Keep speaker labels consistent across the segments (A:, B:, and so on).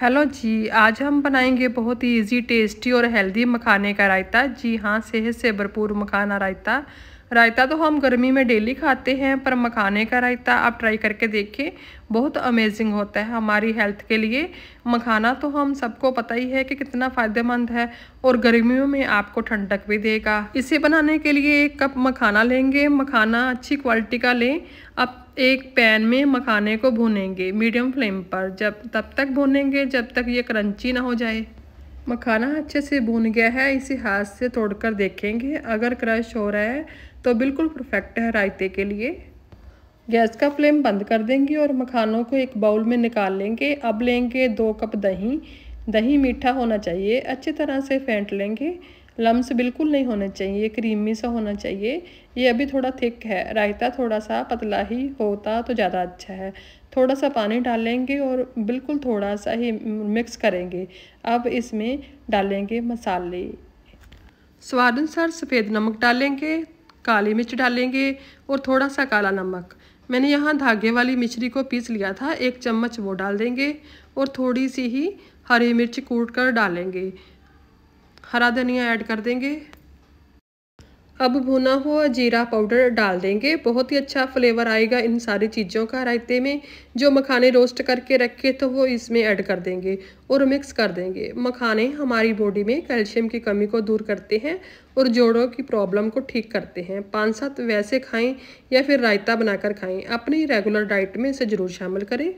A: hello जी आज हम बनाएंगे बहुत ही इजी टेस्टी और हेल्दी मखाने का रायता जी हाँ सेहत से भरपूर मखाना रायता रायता तो हम गर्मी में डेली खाते हैं पर मखाने का रायता आप ट्राई करके देखें बहुत अमेजिंग होता है हमारी हेल्थ के लिए मखाना तो हम सबको पता ही है कि कितना फ़ायदेमंद है और गर्मियों में आपको ठंडक भी देगा इसे बनाने के लिए एक कप मखाना लेंगे मखाना अच्छी क्वालिटी का लें आप एक पैन में मखाने को भूनेंगे मीडियम फ्लेम पर जब तब तक भूनेंगे जब तक ये क्रंची ना हो जाए मखाना अच्छे से भून गया है इसे हाथ से तोड़कर देखेंगे अगर क्रश हो रहा है तो बिल्कुल परफेक्ट है रायते के लिए गैस का फ्लेम बंद कर देंगे और मखानों को एक बाउल में निकाल लेंगे अब लेंगे दो कप दही दही मीठा होना चाहिए अच्छी तरह से फेंट लेंगे लम्स बिल्कुल नहीं होने चाहिए ये क्रीमी सा होना चाहिए ये अभी थोड़ा थिक है रायता थोड़ा सा पतला ही होता तो ज़्यादा अच्छा है थोड़ा सा पानी डालेंगे और बिल्कुल थोड़ा सा ही मिक्स करेंगे अब इसमें डालेंगे मसाले स्वाद अनुसार सफ़ेद नमक डालेंगे काली मिर्च डालेंगे और थोड़ा सा काला नमक मैंने यहाँ धागे वाली मिश्री को पीस लिया था एक चम्मच वो डाल देंगे और थोड़ी सी ही हरी मिर्च कूट कर डालेंगे हरा धनिया ऐड कर देंगे अब भुना हुआ जीरा पाउडर डाल देंगे बहुत ही अच्छा फ्लेवर आएगा इन सारी चीज़ों का रायते में जो मखाने रोस्ट करके रखे तो वो इसमें ऐड कर देंगे और मिक्स कर देंगे मखाने हमारी बॉडी में कैल्शियम की कमी को दूर करते हैं और जोड़ों की प्रॉब्लम को ठीक करते हैं पाँच सात वैसे खाएं या फिर रायता बनाकर खाएं अपनी रेगुलर डाइट में इसे ज़रूर शामिल करें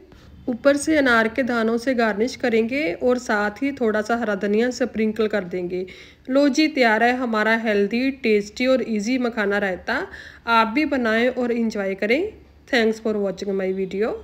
A: ऊपर से अनार के दानों से गार्निश करेंगे और साथ ही थोड़ा सा हरा धनिया स्प्रिंकल कर देंगे लो जी तैयार है हमारा हेल्दी टेस्टी और इजी मखाना रायता आप भी बनाएं और इन्जॉय करें thanks for watching my video